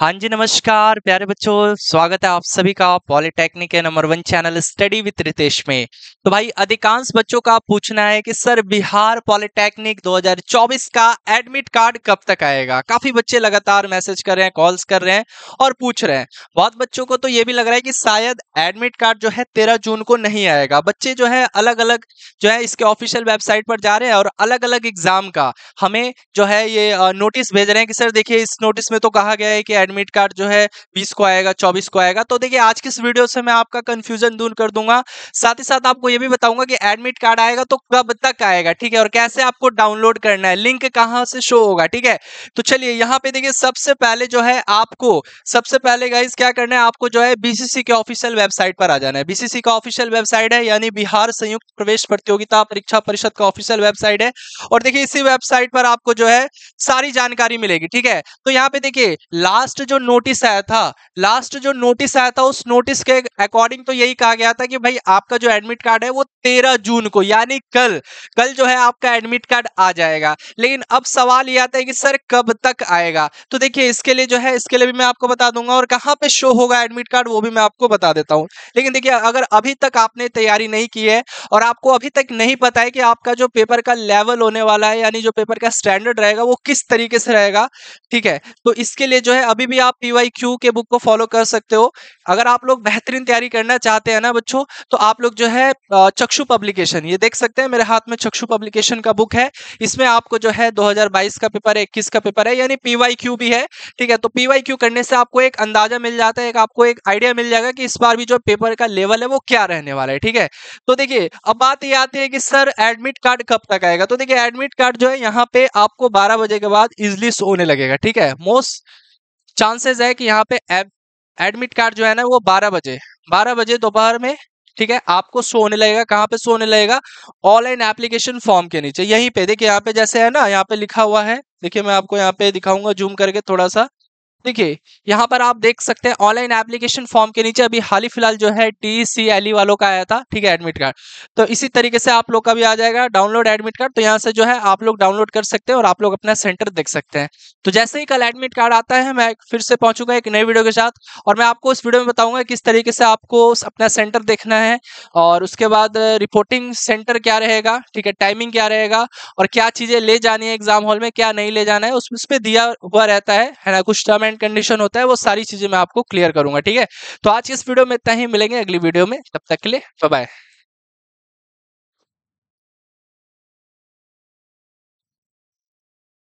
हाँ जी नमस्कार प्यारे बच्चों स्वागत है आप सभी का पॉलिटेक्निक के number one channel study with Ritesh में तो भाई अधिकांश बच्चों का पूछना है कि सर बिहार पॉलिटेक्निक 2024 का एडमिट कार्ड कब तक आएगा काफी बच्चे लगातार मैसेज कर रहे हैं कॉल्स कर रहे हैं और पूछ रहे हैं बहुत बच्चों को तो ये भी लग रहा है कि शायद एडमिट कार्ड जो है तेरह जून को नहीं आएगा बच्चे जो है अलग अलग जो है इसके ऑफिशियल वेबसाइट पर जा रहे हैं और अलग अलग एग्जाम का हमें जो है ये नोटिस भेज रहे हैं कि सर देखिए इस नोटिस में तो कहा गया है कि एडमिट कार्ड जो है बीस को आएगा चौबीस को आएगा तो देखिए आज किस वीडियो से मैं आपका कंफ्यूजन दूर कर दूंगा साथ ही साथ आपको ये भी बताऊंगा कि एडमिट कार्ड आएगा तो कब तक आएगा ठीक है और कैसे आपको डाउनलोड करना है लिंक कहाँ से शो होगा ठीक है तो चलिए यहाँ पे देखिए सबसे पहले जो है आपको सबसे पहले गाइज क्या करना है आपको जो है बीसीसी के ऑफिशियल वेबसाइट पर आ जाना है बीसीसी का ऑफिशियल वेबसाइट है यानी बिहार संयुक्त प्रवेश प्रतियोगिता परीक्षा परिषद का ऑफिशियल वेबसाइट है और देखिए इसी वेबसाइट पर आपको जो है सारी जानकारी मिलेगी ठीक है तो यहाँ पे देखिए लास्ट लास्ट जो नोटिस आया था लास्ट जो नोटिस आया था उस नोटिस के अकॉर्डिंग तो यही कहा गया था कि भाई आपका जो एडमिट कार्ड है वो तेरह जून को यानी कल कल जो है आपका एडमिट कार्ड आ जाएगा लेकिन अब सवाल ये आता है कि सर कब तक आएगा तो देखिए इसके लिए जो है इसके लिए भी मैं आपको बता दूंगा और कहाँ पे शो होगा एडमिट कार्ड वो भी मैं आपको बता देता हूँ लेकिन देखिए अगर अभी तक आपने तैयारी नहीं की है और आपको अभी तक नहीं पता है कि आपका जो पेपर का लेवल होने वाला है यानी जो पेपर का स्टैंडर्ड रहेगा वो किस तरीके से रहेगा ठीक है तो इसके लिए जो है अभी अभी भी आप पी क्यू के बुक को फॉलो कर सकते हो अगर आप लोग बेहतरीन तैयारी करना चाहते हैं ना बच्चों तो आप लोग जो है चक्षु पब्लिकेशन ये देख सकते हैं मेरे हाथ में चक्षु पब्लिकेशन का बुक है इसमें आपको जो है 2022 का पेपर है इक्कीस का पेपर है यानी पीवाईक्यू भी है ठीक है तो पीवाईक्यू करने से आपको एक अंदाजा मिल जाता है एक आपको एक आइडिया मिल जाएगा कि इस बार भी जो पेपर का लेवल है वो क्या रहने वाला है ठीक है तो देखिए अब बात ये आती है कि सर एडमिट कार्ड कब तक आएगा तो देखिए एडमिट कार्ड जो है यहाँ पे आपको बारह बजे के बाद इजली सोने लगेगा ठीक है मोस्ट चांसेस है कि यहाँ पे एडमिट कार्ड जो है ना वो बारह बजे बारह बजे दोपहर में ठीक है आपको सोने लगेगा कहाँ पे सोने लगेगा ऑनलाइन एप्लीकेशन फॉर्म के नीचे यहीं पे देखिए यहाँ पे जैसे है ना यहाँ पे लिखा हुआ है देखिए मैं आपको यहाँ पे दिखाऊंगा जूम करके थोड़ा सा देखिए यहाँ पर आप देख सकते हैं ऑनलाइन एप्लीकेशन फॉर्म के नीचे अभी हाल ही फिलहाल जो है टी सी एल ई वालों का आया था ठीक है एडमिट कार्ड तो इसी तरीके से आप लोग का भी आ जाएगा डाउनलोड एडमिट कार्ड तो यहाँ से जो है आप लोग डाउनलोड कर सकते हैं और आप लोग अपना सेंटर देख सकते हैं तो जैसे ही कल एडमिट कार्ड आता है मैं फिर से पहुंचूंगा एक नए वीडियो के साथ और मैं आपको उस वीडियो में बताऊंगा किस तरीके से आपको अपना सेंटर देखना है और उसके बाद रिपोर्टिंग सेंटर क्या रहेगा ठीक है टाइमिंग क्या रहेगा और क्या चीज़ें ले जानी है एग्जाम हॉल में क्या नहीं ले जाना है उसमें दिया हुआ रहता है ना कुछ टर्म एंड कंडीशन होता है वो सारी चीजें मैं आपको क्लियर करूंगा ठीक है तो आज इस वीडियो में इतना ही मिलेंगे अगली वीडियो में तब तक के लिए बाय